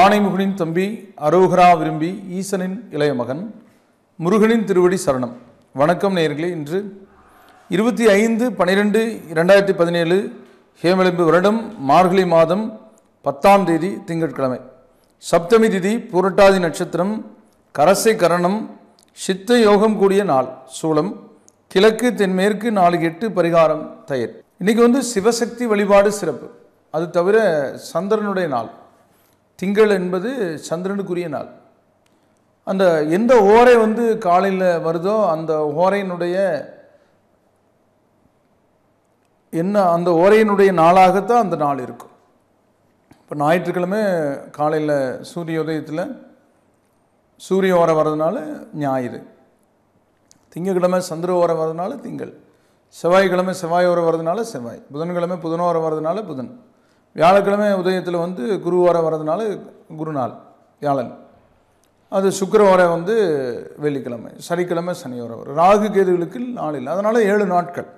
ஆணைமுகனின் தம்பி அரோகரா விரும்பி ஈசனின் இளைய மகன் முருகனின் திருவடி சரணம் வணக்கம் நேர்களே இன்று இருபத்தி ஐந்து பனிரெண்டு இரண்டாயிரத்தி பதினேழு ஹேமலிம்பு வருடம் மார்கழி மாதம் பத்தாம் தேதி திங்கட்கிழமை சப்தமி திதி பூரட்டாதி நட்சத்திரம் கரசை கரணம் சித்த யோகம் கூடிய நாள் சூளம் கிழக்கு தென்மேற்கு நாலு எட்டு பரிகாரம் தயிர் இன்றைக்கி வந்து சிவசக்தி வழிபாடு சிறப்பு அது தவிர சந்திரனுடைய நாள் திங்கள் என்பது சந்திரனுக்குரிய நாள் அந்த எந்த ஓரை வந்து காலையில் வருதோ அந்த ஓரையினுடைய என்ன அந்த ஓரையினுடைய நாளாகத்தான் அந்த நாள் இருக்கும் இப்போ ஞாயிற்றுக்கிழமை காலையில் சூரிய உதயத்தில் சூரிய ஓரை வர்றதுனால ஞாயிறு திங்கக்கிழமை சந்திர ஓரை வர்றதுனால திங்கள் செவ்வாய்க்கிழமை செவ்வாய் ஓரை வர்றதுனால செவ்வாய் புதன்கிழமை புதனோரை வர்றதுனால புதன் வியாழக்கிழமை உதயத்தில் வந்து குருவாரம் வர்றதுனால குருநாள் வியாழன் அது சுக்கரவாரம் வந்து வெள்ளிக்கிழமை சனிக்கிழமை சனியோரம் வரும் ராகு கேதுகளுக்கு நாள் இல்லை அதனால் ஏழு நாட்கள்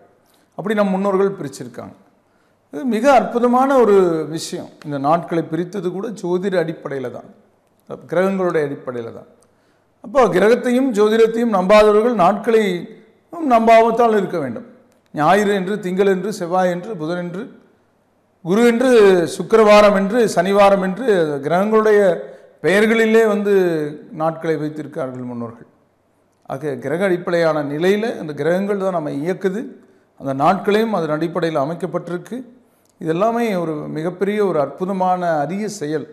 அப்படி நம் முன்னோர்கள் பிரிச்சிருக்காங்க இது மிக அற்புதமான ஒரு விஷயம் இந்த நாட்களை பிரித்தது கூட ஜோதிட அடிப்படையில் தான் கிரகங்களுடைய அடிப்படையில் தான் அப்போ கிரகத்தையும் ஜோதிடத்தையும் நம்பாதவர்கள் நாட்களை நம்பாமத்தால் இருக்க வேண்டும் ஞாயிறு என்று திங்கள் என்று செவ்வாய் என்று புதன் என்று குரு என்று சுக்கரவாரம் என்று சனிவாரம் என்று கிரகங்களுடைய பெயர்களிலே வந்து நாட்களை வைத்திருக்கார்கள் முன்னோர்கள் ஆக கிரக அடிப்படையான நிலையில் அந்த கிரகங்கள் தான் நம்ம இயக்குது அந்த நாட்களையும் அதன் அடிப்படையில் அமைக்கப்பட்டிருக்கு இதெல்லாமே ஒரு மிகப்பெரிய ஒரு அற்புதமான அரிய செயல்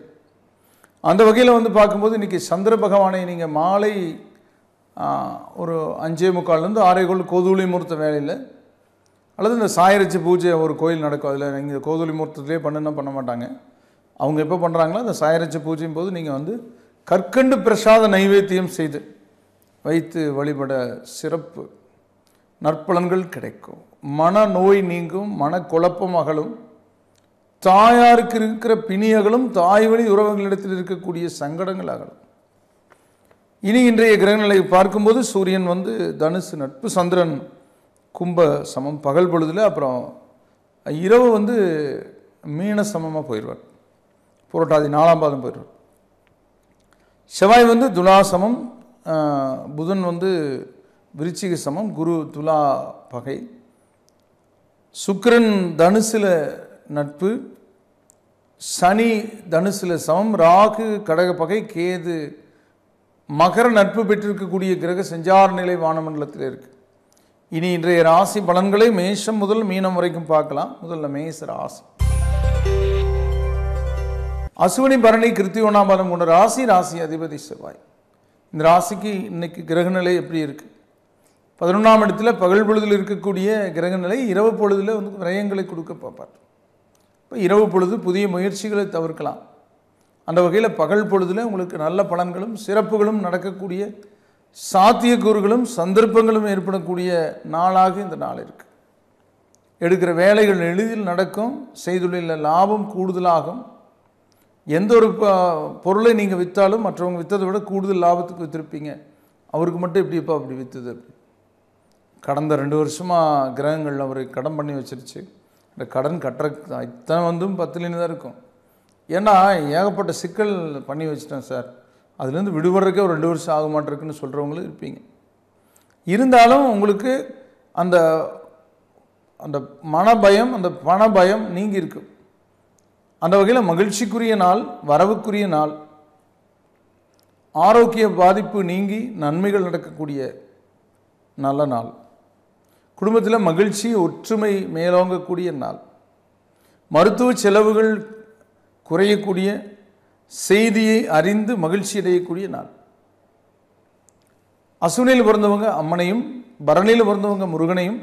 அந்த வகையில் வந்து பார்க்கும்போது இன்றைக்கி சந்திர பகவானை நீங்கள் மாலை ஒரு அஞ்சே முக்கால்லேருந்து ஆறேகோள் கோதூளி முகூர்த்த வேலையில் அல்லது இந்த சாயரிச்சி பூஜை ஒரு கோயில் நடக்கும் அதில் நீங்கள் கோதுளி மூர்த்தத்திலே பண்ணுன்னா பண்ண மாட்டாங்க அவங்க எப்போ பண்ணுறாங்களோ அந்த சாயரிச்சி பூஜையும் போது நீங்கள் வந்து கற்கண்டு பிரசாத நைவேத்தியம் செய்து வைத்து வழிபட சிறப்பு நற்பலன்கள் கிடைக்கும் மன நோய் நீங்கும் மன குழப்பம் அகலும் தாயாருக்கு இருக்கிற பிணியகளும் தாய் வழி உறவுகளிடத்தில் இருக்கக்கூடிய சங்கடங்கள் அகலும் இனி இன்றைய கிரகநிலை பார்க்கும்போது சூரியன் வந்து தனுசு நட்பு சந்திரன் கும்ப சமம் பகல் பொழுதில் அப்புறம் இரவு வந்து மீன சமமாக போயிடுவார் புரட்டாதி நாலாம் பாதம் போயிடுவார் செவ்வாய் வந்து துலா சமம் புதன் வந்து விருச்சிக சமம் குரு துலா பகை சுக்கரன் தனுசில் நட்பு சனி தனுசில் சமம் ராகு கடக பகை கேது மகர நட்பு பெற்றிருக்கக்கூடிய கிரக செஞ்சார் நிலை வானமண்டலத்தில் இருக்குது இனி இன்றைய ராசி பலன்களை மேஷம் முதல் மீனம் வரைக்கும் பார்க்கலாம் முதல்ல மேஷ ராசி அசுவினி பரணி கிருத்தி கிருத்தியோனாபலம் கொண்ட ராசி ராசி அதிபதி செவ்வாய் இந்த ராசிக்கு இன்னைக்கு கிரகநிலை எப்படி இருக்குது பதினொன்றாம் இடத்துல பகல் பொழுதில் இருக்கக்கூடிய கிரகநிலை இரவு பொழுதில் வந்து விரயங்களை கொடுக்க பார்ப்பார் இப்போ இரவு பொழுது புதிய முயற்சிகளை தவிர்க்கலாம் அந்த வகையில் பகல் பொழுதில் உங்களுக்கு நல்ல பலன்களும் சிறப்புகளும் நடக்கக்கூடிய சாத்தியக்கூறுகளும் சந்தர்ப்பங்களும் ஏற்படக்கூடிய நாளாக இந்த நாள் இருக்குது எடுக்கிற வேலைகள் எளிதில் நடக்கும் செய்துள்ள லாபம் கூடுதலாகும் எந்த ஒரு பொருளை நீங்கள் விற்றாலும் மற்றவங்க விற்றதை விட கூடுதல் லாபத்துக்கு விற்றுருப்பீங்க அவருக்கு மட்டும் இப்படிப்பா அப்படி விற்றுது கடந்த ரெண்டு வருஷமாக கிரகங்கள் அவருக்கு கடன் பண்ணி வச்சிருச்சு இந்த கடன் கட்டுற இத்தனை வந்தும் பத்துலேருந்து தான் இருக்கும் ஏன்னா ஏகப்பட்ட சிக்கல் பண்ணி வச்சிட்டேன் சார் அதுலேருந்து விடுபடுறதுக்கே ஒரு ரெண்டு வருஷம் ஆக மாட்டேருக்குன்னு சொல்கிறவங்களும் இருப்பீங்க இருந்தாலும் உங்களுக்கு அந்த அந்த மனபயம் அந்த பண பயம் நீங்கி இருக்கு அந்த வகையில் மகிழ்ச்சிக்குரிய நாள் வரவுக்குரிய நாள் ஆரோக்கிய பாதிப்பு நீங்கி நன்மைகள் நடக்கக்கூடிய நல்ல நாள் குடும்பத்தில் மகிழ்ச்சி ஒற்றுமை மேலோங்கக்கூடிய நாள் மருத்துவ செலவுகள் குறையக்கூடிய செய்தியை அறிந்து மகிழ்ச்சி அடையக்கூடிய நாள் அசுனில் பிறந்தவங்க அம்மனையும் பரணியில் பிறந்தவங்க முருகனையும்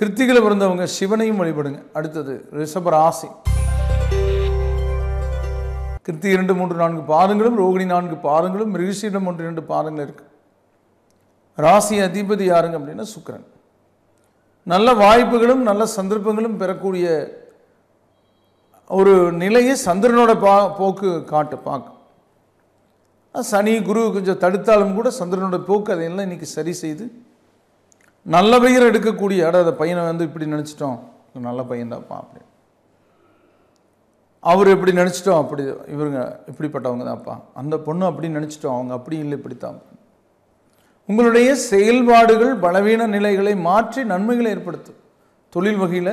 கிருத்திகளை பிறந்தவங்க சிவனையும் வழிபடுங்க அடுத்தது ரிஷப ராசி கிருத்தி இரண்டு மூன்று நான்கு பாதங்களும் ரோகிணி நான்கு பாதங்களும் மிருகசீடம் ஒன்று இரண்டு பாதங்கள் இருக்கு ராசி அதிபதி யாருங்க அப்படின்னா சுக்கரன் நல்ல வாய்ப்புகளும் நல்ல சந்தர்ப்பங்களும் பெறக்கூடிய ஒரு நிலையை சந்திரனோட பா போக்கு காட்டு பார்க்கும் சனி குரு கொஞ்சம் தடுத்தாலும் கூட சந்திரனோட போக்கு அதையெல்லாம் இன்னைக்கு சரி செய்து நல்ல பெயர் எடுக்கக்கூடிய அட அதை பையனை வந்து இப்படி நினச்சிட்டோம் நல்ல பா அப்படி அவர் இப்படி நினச்சிட்டோம் அப்படி இவருங்க இப்படிப்பட்டவங்க தான்ப்பா அந்த பொண்ணு அப்படி நினச்சிட்டோம் அவங்க அப்படி இல்லை இப்படித்தான் உங்களுடைய செயல்பாடுகள் பலவீன நிலைகளை மாற்றி நன்மைகளை ஏற்படுத்தும் தொழில் வகையில்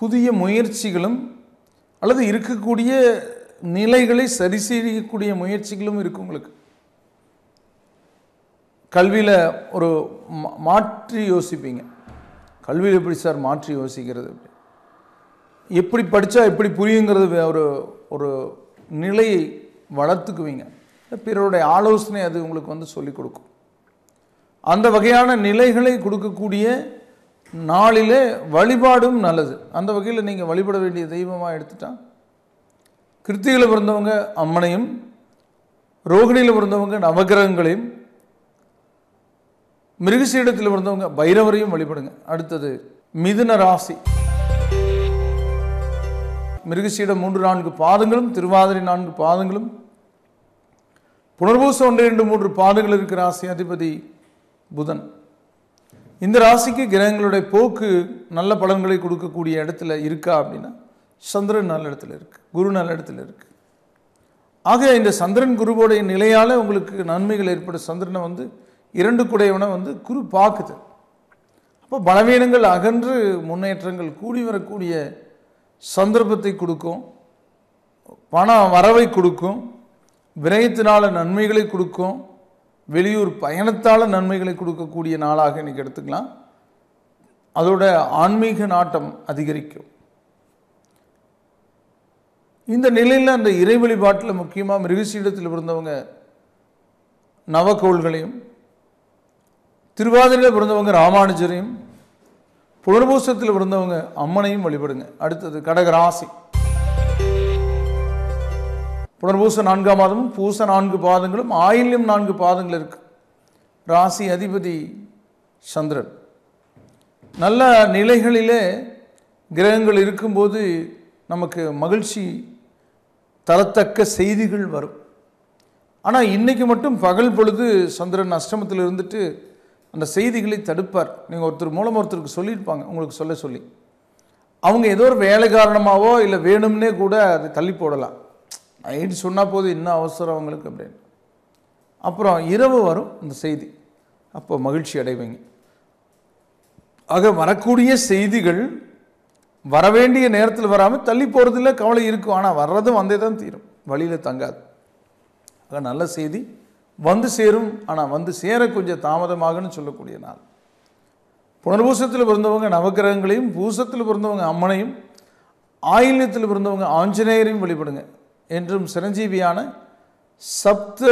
புதிய முயற்சிகளும் அல்லது இருக்கக்கூடிய நிலைகளை சரி செய்யக்கூடிய முயற்சிகளும் இருக்கும் உங்களுக்கு கல்வியில் ஒரு மாற்றி யோசிப்பீங்க கல்வியில் எப்படி சார் மாற்றி யோசிக்கிறது எப்படி படித்தா எப்படி புரியுங்கிறது ஒரு ஒரு நிலையை வளர்த்துக்குவீங்க பிறருடைய ஆலோசனை அது உங்களுக்கு வந்து சொல்லிக் கொடுக்கும் அந்த வகையான நிலைகளை கொடுக்கக்கூடிய நாளிலே வழிபாடும் நல்லது அந்த வகையில் நீங்கள் வழிபட வேண்டிய தெய்வமாக எடுத்துட்டா கிருத்தியில் பிறந்தவங்க அம்மனையும் ரோகிணியில் பிறந்தவங்க நவகிரகங்களையும் மிருகசீடத்தில் பிறந்தவங்க பைரவரையும் வழிபடுங்க அடுத்தது மிதுன ராசி மிருகசீடம் மூன்று நான்கு பாதங்களும் திருவாதிரை நான்கு பாதங்களும் புனர்பூசம் ஒன்று இரண்டு மூன்று பாதங்கள் இருக்கிற ராசி அதிபதி புதன் இந்த ராசிக்கு கிரகங்களுடைய போக்கு நல்ல பலன்களை கொடுக்கக்கூடிய இடத்துல இருக்கா அப்படின்னா சந்திரன் நல்ல இடத்துல இருக்குது குரு நல்ல இடத்துல இருக்குது ஆக இந்த சந்திரன் குருவோடைய நிலையால் உங்களுக்கு நன்மைகள் ஏற்படும் சந்திரனை வந்து இரண்டு குடையவனை வந்து குரு பார்க்குது அப்போ பலவீனங்கள் அகன்று முன்னேற்றங்கள் கூடி வரக்கூடிய சந்தர்ப்பத்தை கொடுக்கும் பண வரவை கொடுக்கும் விரயத்தினால் நன்மைகளை கொடுக்கும் வெளியூர் பயணத்தால் நன்மைகளை கொடுக்கக்கூடிய நாளாக இன்றைக்கி எடுத்துக்கலாம் அதோட ஆன்மீக நாட்டம் அதிகரிக்கும் இந்த நிலையில் அந்த இறை வழிபாட்டில் முக்கியமாக மிருகசீடத்தில் பிறந்தவங்க நவக்கோள்களையும் திருவாதிரையில் பிறந்தவங்க ராமானுஜரையும் புனர்பூசத்தில் பிறந்தவங்க அம்மனையும் வழிபடுங்க அடுத்தது கடகராசி புனர்பூச நான்காம் மாதமும் பூச நான்கு பாதங்களும் ஆயில்யம் நான்கு பாதங்கள் இருக்கு ராசி அதிபதி சந்திரன் நல்ல நிலைகளிலே கிரகங்கள் இருக்கும்போது நமக்கு மகிழ்ச்சி தரத்தக்க செய்திகள் வரும் ஆனால் இன்றைக்கி மட்டும் பகல் பொழுது சந்திரன் அஷ்டமத்தில் இருந்துட்டு அந்த செய்திகளை தடுப்பார் நீங்கள் ஒருத்தர் மூலம் ஒருத்தருக்கு சொல்லியிருப்பாங்க உங்களுக்கு சொல்ல சொல்லி அவங்க ஏதோ ஒரு வேலை காரணமாகவோ இல்லை வேணும்னே கூட அதை தள்ளி போடலாம் ஐடி சொன்னால் போது இன்னும் அவசரம் அவங்களுக்கு அப்படின்னு அப்புறம் இரவு வரும் இந்த செய்தி அப்போ மகிழ்ச்சி அடைவீங்க ஆக வரக்கூடிய செய்திகள் வரவேண்டிய நேரத்தில் வராமல் தள்ளி போகிறதில்ல கவலை இருக்கும் ஆனால் வர்றதும் வந்தே தான் தீரும் வழியில் தங்காது ஆக நல்ல செய்தி வந்து சேரும் ஆனால் வந்து சேர கொஞ்சம் தாமதமாகனு சொல்லக்கூடிய நாள் புனர்பூசத்தில் பிறந்தவங்க நவக்கிரகங்களையும் பூசத்தில் பிறந்தவங்க அம்மனையும் ஆயில்யத்தில் பிறந்தவங்க ஆஞ்சநேயரையும் வழிபடுங்க என்றும் சிரஞ்சீவியான சப்த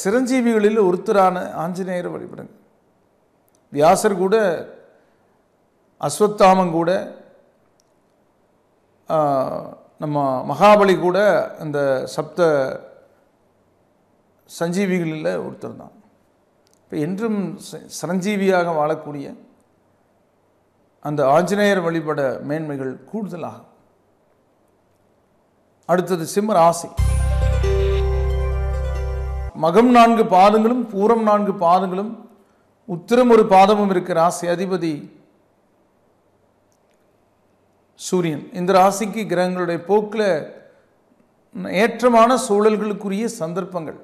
சிரஞ்சீவிகளில் ஒருத்தரான ஆஞ்சநேயர் வழிபடுங்க வியாசர் கூட அஸ்வத்தாமன் கூட நம்ம மகாபலி கூட அந்த சப்த சஞ்சீவிகளில் ஒருத்தர் தான் இப்போ என்றும் சிரஞ்சீவியாக வாழக்கூடிய அந்த ஆஞ்சநேயர் வழிபட மேன்மைகள் கூடுதலாகும் அடுத்தது சிம்ம ராசி மகம் நான்கு பாதங்களும் பூரம் நான்கு பாதங்களும் உத்திரம் ஒரு பாதமும் இருக்க ராசி அதிபதி சூரியன் இந்த ராசிக்கு கிரகங்களுடைய போக்கில் ஏற்றமான சூழல்களுக்குரிய சந்தர்ப்பங்கள்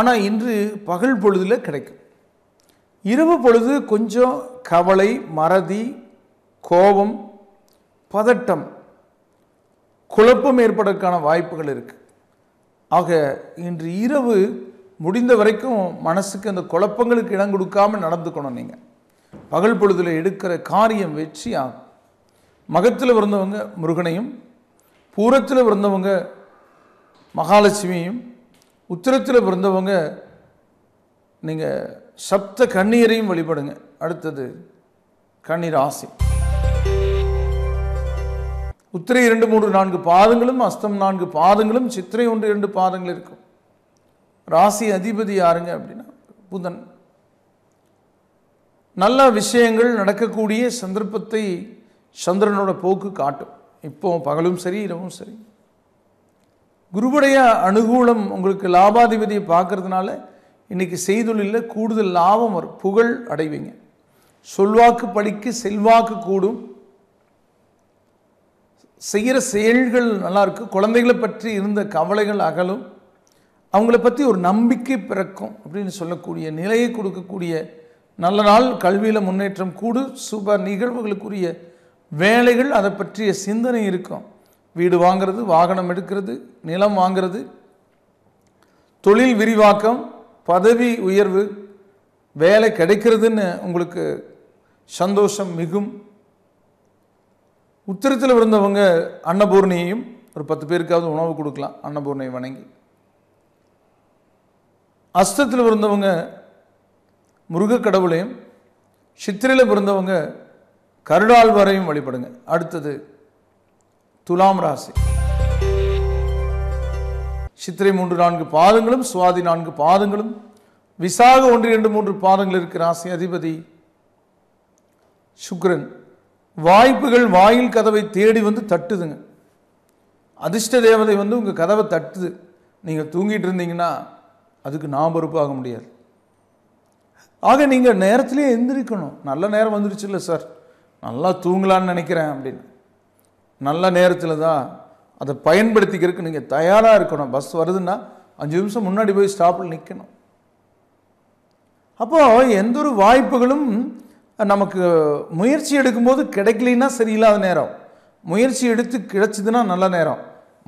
ஆனால் இன்று பகல் பொழுதில் கிடைக்கும் இரவு பொழுது கொஞ்சம் கவலை மறதி கோபம் பதட்டம் குழப்பம் ஏற்படுறதுக்கான வாய்ப்புகள் இருக்குது ஆக இன்று இரவு முடிந்த வரைக்கும் மனசுக்கு அந்த குழப்பங்களுக்கு இடம் கொடுக்காமல் நடந்துக்கணும் நீங்கள் பகல் பொழுதில் எடுக்கிற காரியம் வெற்றி ஆகும் மகத்தில் பிறந்தவங்க முருகனையும் பூரத்தில் பிறந்தவங்க மகாலட்சுமியும் உத்திரத்தில் பிறந்தவங்க நீங்கள் சப்த கண்ணீரையும் வழிபடுங்க அடுத்தது கண்ணீர் ஆசை உத்திரை இரண்டு மூன்று நான்கு பாதங்களும் அஸ்தம் நான்கு பாதங்களும் சித்திரை ஒன்று இரண்டு பாதங்கள் இருக்கும் ராசி அதிபதி யாருங்க அப்படின்னா புதன் நல்ல விஷயங்கள் நடக்கக்கூடிய சந்தர்ப்பத்தை சந்திரனோட போக்கு காட்டும் இப்போ பகலும் சரி இரவும் சரி குருவுடைய அனுகூலம் உங்களுக்கு லாபாதிபதியை பார்க்கறதுனால இன்னைக்கு செய்தொழிலில் கூடுதல் லாபம் வரும் புகழ் அடைவீங்க சொல்வாக்கு படிக்கு செல்வாக்கு கூடும் செய்கிற செயல்கள் நல்லாயிருக்கு குழந்தைகளை பற்றி இருந்த கவலைகள் அகலும் அவங்கள பற்றி ஒரு நம்பிக்கை பிறக்கும் அப்படின்னு சொல்லக்கூடிய நிலையை கொடுக்கக்கூடிய நல்ல நாள் கல்வியில் முன்னேற்றம் கூடு சுப நிகழ்வுகளுக்குரிய வேலைகள் அதை பற்றிய சிந்தனை இருக்கும் வீடு வாங்கிறது வாகனம் எடுக்கிறது நிலம் வாங்கிறது தொழில் விரிவாக்கம் பதவி உயர்வு வேலை கிடைக்கிறதுன்னு உங்களுக்கு சந்தோஷம் மிகும் உத்திரத்தில் இருந்தவங்க அன்னபூர்ணியையும் ஒரு பத்து பேருக்காவது உணவு கொடுக்கலாம் அன்னபூர்ணியை வணங்கி அஸ்தத்தில் இருந்தவங்க கடவுளையும் சித்திரையில் பிறந்தவங்க கருடாழ்வாரையும் வழிபடுங்க அடுத்தது துலாம் ராசி சித்திரை மூன்று நான்கு பாதங்களும் சுவாதி நான்கு பாதங்களும் விசாக ஒன்று இரண்டு மூன்று பாதங்கள் இருக்கிற ராசி அதிபதி சுக்ரன் வாய்ப்புகள் வாயில் கதவை தேடி வந்து தட்டுதுங்க அதிர்ஷ்ட தேவதை வந்து உங்கள் கதவை தட்டுது நீங்கள் தூங்கிட்டு இருந்தீங்கன்னா அதுக்கு நான் பொறுப்பாக முடியாது ஆக நீங்கள் நேரத்திலே எந்திரிக்கணும் நல்ல நேரம் வந்துருச்சு இல்லை சார் நல்லா தூங்கலான்னு நினைக்கிறேன் அப்படின்னு நல்ல நேரத்தில் தான் அதை பயன்படுத்திக்கிறதுக்கு நீங்கள் தயாராக இருக்கணும் பஸ் வருதுன்னா அஞ்சு நிமிஷம் முன்னாடி போய் ஸ்டாப்பில் நிற்கணும் அப்போது எந்த ஒரு வாய்ப்புகளும் நமக்கு முயற்சி எடுக்கும்போது கிடைக்கலன்னா சரியில்லாத நேரம் முயற்சி எடுத்து கிடைச்சிதுன்னா நல்ல நேரம்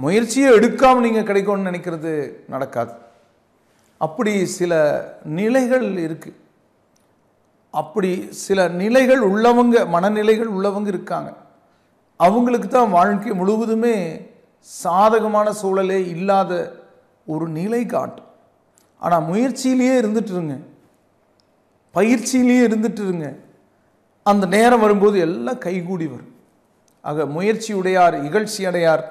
முயற்சியே எடுக்காமல் நீங்கள் கிடைக்கும்னு நினைக்கிறது நடக்காது அப்படி சில நிலைகள் இருக்குது அப்படி சில நிலைகள் உள்ளவங்க மனநிலைகள் உள்ளவங்க இருக்காங்க அவங்களுக்கு தான் வாழ்க்கை முழுவதுமே சாதகமான சூழலே இல்லாத ஒரு நிலை காட்டும் ஆனால் முயற்சியிலேயே இருந்துட்டுருங்க பயிற்சியிலேயே இருந்துட்டுருங்க அந்த நேரம் வரும்போது எல்லாம் கைகூடி வரும் ஆக முயற்சி உடையார் இகழ்ச்சி அடையார்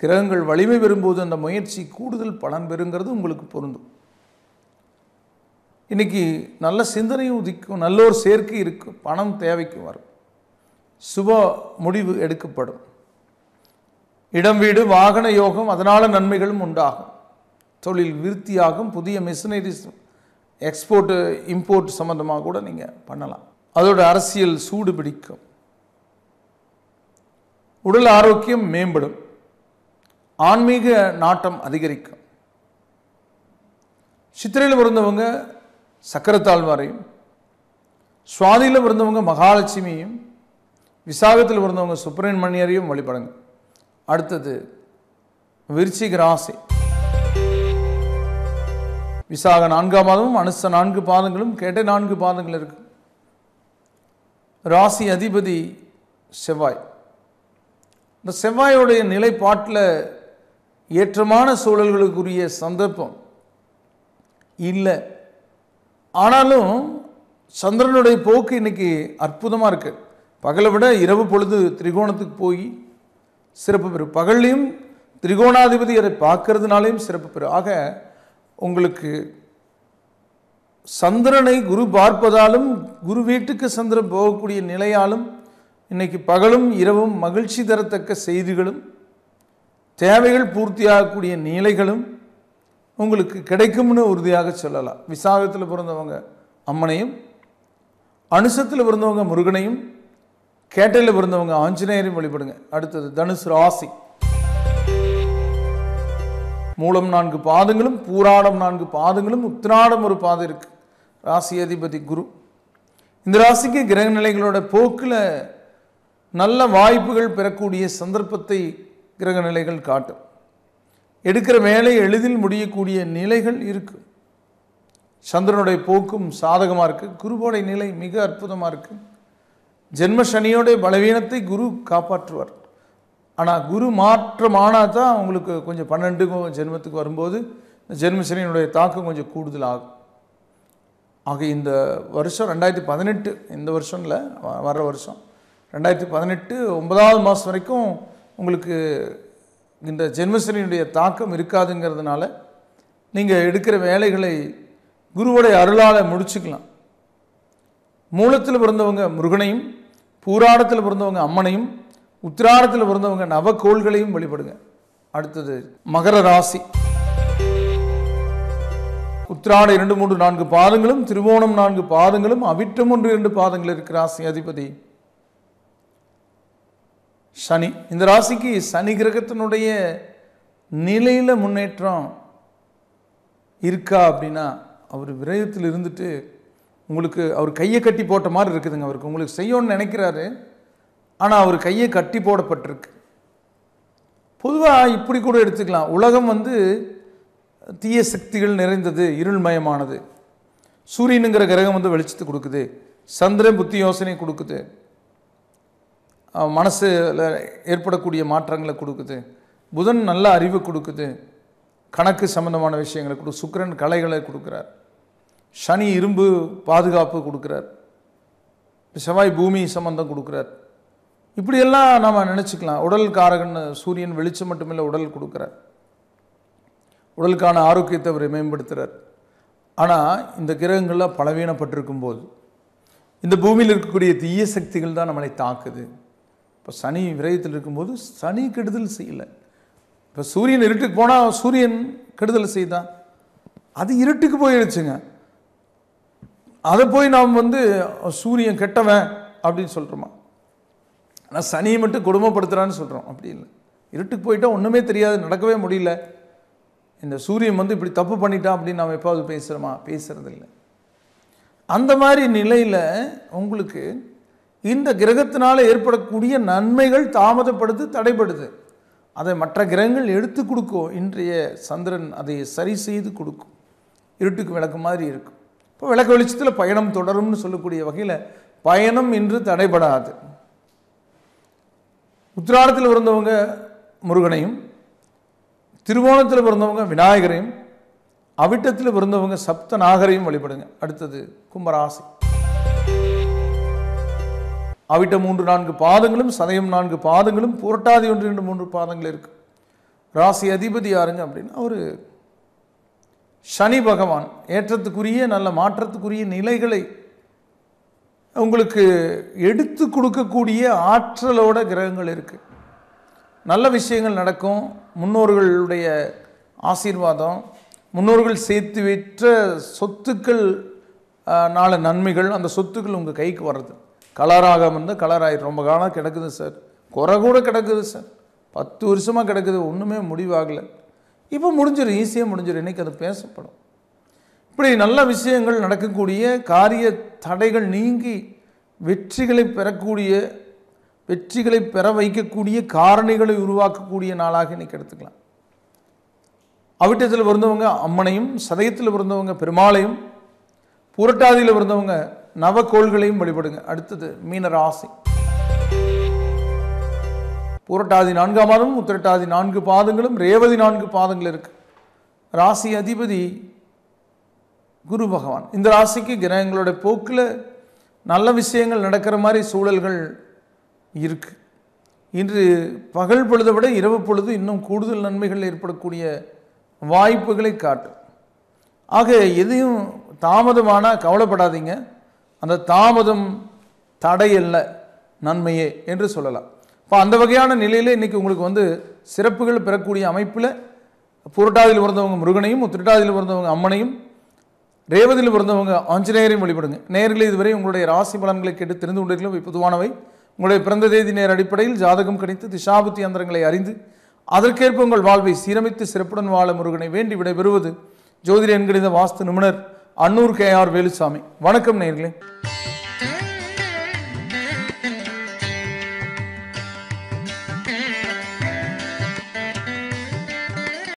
கிரகங்கள் வலிமை பெறும்போது அந்த முயற்சி கூடுதல் பலன் பெறுங்கிறது உங்களுக்கு பொருந்தும் இன்றைக்கி நல்ல சிந்தனையும் உதிக்கும் நல்லோர் சேர்க்கை இருக்கும் பணம் தேவைக்கு வரும் சுப முடிவு எடுக்கப்படும் இடம் வீடு வாகன யோகம் அதனால் நன்மைகளும் உண்டாகும் தொழில் விருத்தியாகும் புதிய மிஷினரிஸ் எக்ஸ்போர்ட்டு இம்போர்ட் சம்மந்தமாக கூட நீங்கள் பண்ணலாம் அதோட அரசியல் சூடு பிடிக்கும் உடல் ஆரோக்கியம் மேம்படும் ஆன்மீக நாட்டம் அதிகரிக்கும் சித்திரையில் பிறந்தவங்க சக்கரத்தாழ்வாரையும் சுவாதியில் பிறந்தவங்க மகாலட்சுமியும் விசாகத்தில் பிறந்தவங்க சுப்பிரமணியரையும் வழிபடுங்க அடுத்தது விருச்சிக ராசி விசாக நான்காம் மாதமும் அனுச நான்கு பாதங்களும் கேட்ட நான்கு பாதங்கள் இருக்கும் ராசி அதிபதி செவ்வாய் இந்த செவ்வாயோடைய நிலைப்பாட்டில் ஏற்றமான சூழல்களுக்குரிய சந்தர்ப்பம் இல்லை ஆனாலும் சந்திரனுடைய போக்கு இன்றைக்கி அற்புதமாக இருக்குது பகலை விட இரவு பொழுது திரிகோணத்துக்கு போய் சிறப்பு பெறும் பகல்லையும் திரிகோணாதிபதி அதை பார்க்கறதுனாலையும் சிறப்பு பெறும் ஆக உங்களுக்கு சந்திரனை குரு பார்ப்பதாலும் குரு வீட்டுக்கு சந்திரன் போகக்கூடிய நிலையாலும் இன்னைக்கு பகலும் இரவும் மகிழ்ச்சி தரத்தக்க செய்திகளும் தேவைகள் பூர்த்தியாகக்கூடிய நிலைகளும் உங்களுக்கு கிடைக்கும்னு உறுதியாக சொல்லலாம் விசாகத்தில் பிறந்தவங்க அம்மனையும் அனுசத்தில் பிறந்தவங்க முருகனையும் கேட்டையில் பிறந்தவங்க ஆஞ்சநேயரையும் வழிபடுங்க அடுத்தது தனுசு ராசி மூலம் நான்கு பாதங்களும் பூராடம் நான்கு பாதங்களும் உத்திராடம் ஒரு பாதை இருக்குது ராசி அதிபதி குரு இந்த ராசிக்கு கிரக நிலைகளோட போக்கில் நல்ல வாய்ப்புகள் பெறக்கூடிய சந்தர்ப்பத்தை கிரக நிலைகள் காட்டும் எடுக்கிற வேலை எளிதில் முடியக்கூடிய நிலைகள் இருக்கு சந்திரனுடைய போக்கும் சாதகமாக இருக்குது குருவோடைய நிலை மிக அற்புதமாக இருக்குது ஜென்ம சனியோடைய பலவீனத்தை குரு காப்பாற்றுவார் ஆனால் குரு மாற்றமானால் தான் அவங்களுக்கு கொஞ்சம் பன்னெண்டு ஜென்மத்துக்கு வரும்போது ஜென்ம சனியினுடைய தாக்கம் கொஞ்சம் கூடுதல் ஆகும் ஆக இந்த வருஷம் ரெண்டாயிரத்தி பதினெட்டு இந்த வருஷம் இல்லை வர்ற வருஷம் ரெண்டாயிரத்தி பதினெட்டு ஒன்பதாவது மாதம் வரைக்கும் உங்களுக்கு இந்த ஜென்மசனியுடைய தாக்கம் இருக்காதுங்கிறதுனால நீங்கள் எடுக்கிற வேலைகளை குருவுடைய அருளால் முடிச்சுக்கலாம் மூலத்தில் பிறந்தவங்க முருகனையும் பூராடத்தில் பிறந்தவங்க அம்மனையும் உத்திராடத்தில் பிறந்தவங்க நவக்கோள்களையும் வழிபடுங்க அடுத்தது மகர ராசி உத்ராட இரண்டு மூன்று நான்கு பாதங்களும் திருவோணம் நான்கு பாதங்களும் அவிட்டம் ஒன்று இரண்டு பாதங்கள் இருக்கிற ராசி அதிபதி சனி இந்த ராசிக்கு சனி கிரகத்தினுடைய நிலையில் முன்னேற்றம் இருக்கா அப்படின்னா அவர் விரயத்தில் இருந்துட்டு உங்களுக்கு அவர் கையை கட்டி போட்ட மாதிரி இருக்குதுங்க அவருக்கு உங்களுக்கு செய்யணும்னு நினைக்கிறாரு ஆனால் அவர் கையை கட்டி போடப்பட்டிருக்கு பொதுவாக இப்படி கூட எடுத்துக்கலாம் உலகம் வந்து தீய சக்திகள் நிறைந்தது இருள்மயமானது சூரியனுங்கிற கிரகம் வந்து வெளிச்சத்தை கொடுக்குது சந்திரன் புத்தி யோசனை கொடுக்குது மனசில் ஏற்படக்கூடிய மாற்றங்களை கொடுக்குது புதன் நல்ல அறிவு கொடுக்குது கணக்கு சம்மந்தமான விஷயங்களை கொடு சுக்கரன் கலைகளை கொடுக்குறார் சனி இரும்பு பாதுகாப்பு கொடுக்குறார் செவ்வாய் பூமி சம்மந்தம் கொடுக்குறார் இப்படியெல்லாம் நாம் நினச்சிக்கலாம் உடல் காரகன் சூரியன் வெளிச்சம் மட்டுமில்லை உடல் கொடுக்குறார் உடலுக்கான ஆரோக்கியத்தை அவர் மேம்படுத்துகிறார் ஆனால் இந்த கிரகங்கள்லாம் பலவீனப்பட்டிருக்கும் போது இந்த பூமியில் இருக்கக்கூடிய தீய சக்திகள் தான் நம்மளை தாக்குது இப்போ சனி விரயத்தில் இருக்கும்போது சனி கெடுதல் செய்யலை இப்போ சூரியன் இருட்டுக்கு போனால் சூரியன் கெடுதல் செய்தான் அது இருட்டுக்கு போயிடுச்சுங்க அதை போய் நாம் வந்து சூரியன் கெட்டவன் அப்படின்னு சொல்கிறோமா ஆனால் சனியை மட்டும் கொடுமைப்படுத்துகிறான்னு சொல்கிறோம் அப்படி இல்லை இருட்டுக்கு போயிட்டால் ஒன்றுமே தெரியாது நடக்கவே முடியல இந்த சூரியன் வந்து இப்படி தப்பு பண்ணிட்டான் அப்படின்னு நாம் எப்பாவது பேசுகிறோமா பேசுகிறதில்ல அந்த மாதிரி நிலையில் உங்களுக்கு இந்த கிரகத்தினால் ஏற்படக்கூடிய நன்மைகள் தாமதப்படுது தடைப்படுது அதை மற்ற கிரகங்கள் எடுத்து கொடுக்கும் இன்றைய சந்திரன் அதை சரி செய்து கொடுக்கும் இருட்டுக்கு விளக்கு மாதிரி இருக்கும் இப்போ விளக்கு வெளிச்சத்தில் பயணம் தொடரும்னு சொல்லக்கூடிய வகையில் பயணம் இன்று தடைபடாது உத்திராடத்தில் இருந்தவங்க முருகனையும் திருவோணத்தில் பிறந்தவங்க விநாயகரையும் அவிட்டத்தில் பிறந்தவங்க சப்த நாகரையும் வழிபடுங்க அடுத்தது கும்பராசி அவிட்ட மூன்று நான்கு பாதங்களும் சதயம் நான்கு பாதங்களும் புரட்டாதி ஒன்று இரண்டு மூன்று பாதங்கள் இருக்கு ராசி அதிபதி யாருங்க அப்படின்னா ஒரு சனி பகவான் ஏற்றத்துக்குரிய நல்ல மாற்றத்துக்குரிய நிலைகளை உங்களுக்கு எடுத்து கொடுக்கக்கூடிய ஆற்றலோட கிரகங்கள் இருக்குது நல்ல விஷயங்கள் நடக்கும் முன்னோர்களுடைய ஆசீர்வாதம் முன்னோர்கள் சேர்த்து விற்ற சொத்துக்கள் நாலு நன்மைகள் அந்த சொத்துக்கள் உங்கள் கைக்கு வர்றது கலராக இருந்தால் கலராகிடும் ரொம்ப காலம் கிடக்குது சார் குறை கூட கிடக்குது சார் பத்து வருஷமாக கிடக்குது ஒன்றுமே முடிவாகலை இப்போ முடிஞ்சிடும் ஈஸியாக முடிஞ்சிடும் இன்றைக்கி அது பேசப்படும் இப்படி நல்ல விஷயங்கள் நடக்கக்கூடிய காரிய தடைகள் நீங்கி வெற்றிகளை பெறக்கூடிய வெற்றிகளை பெற வைக்கக்கூடிய காரணிகளை உருவாக்கக்கூடிய நாளாக இன்றைக்கி எடுத்துக்கலாம் அவிட்டத்தில் பிறந்தவங்க அம்மனையும் சதயத்தில் பிறந்தவங்க பெருமாளையும் புரட்டாதியில் பிறந்தவங்க நவக்கோள்களையும் வழிபடுங்க அடுத்தது மீன ராசி புரட்டாதி நான்காம் மாதம் உத்திரட்டாதி நான்கு பாதங்களும் ரேவதி நான்கு பாதங்கள் இருக்கு ராசி அதிபதி குரு பகவான் இந்த ராசிக்கு கிரகங்களோட போக்கில் நல்ல விஷயங்கள் நடக்கிற மாதிரி சூழல்கள் இருக்குது இன்று பகல் பொழுதை விட இரவு பொழுது இன்னும் கூடுதல் நன்மைகள் ஏற்படக்கூடிய வாய்ப்புகளை காட்டும் ஆக எதையும் தாமதமானால் கவலைப்படாதீங்க அந்த தாமதம் தடையல்ல நன்மையே என்று சொல்லலாம் இப்போ அந்த வகையான நிலையில் இன்றைக்கி உங்களுக்கு வந்து சிறப்புகள் பெறக்கூடிய அமைப்பில் புரட்டாதியில் பிறந்தவங்க முருகனையும் உத்திரட்டாதியில் பிறந்தவங்க அம்மனையும் ரேவதியில் பிறந்தவங்க ஆஞ்சநேயரையும் வழிபடுங்க நேர்களை இதுவரை உங்களுடைய ராசி பலன்களை கேட்டு தெரிந்து கொண்டிருக்கிறோம் பொதுவானவை உங்களுடைய பிறந்த தேதி நேர் அடிப்படையில் ஜாதகம் கணித்து திசாபுத்தி அந்தரங்களை அறிந்து அதற்கேற்ப உங்கள் வாழ்வை சீரமைத்து சிறப்புடன் வாழ முருகனை வேண்டி விடைபெறுவது ஜோதிட என்கிற வாஸ்து நிபுணர் அன்னூர் கே ஆர் வேலுசாமி வணக்கம் நேர்களே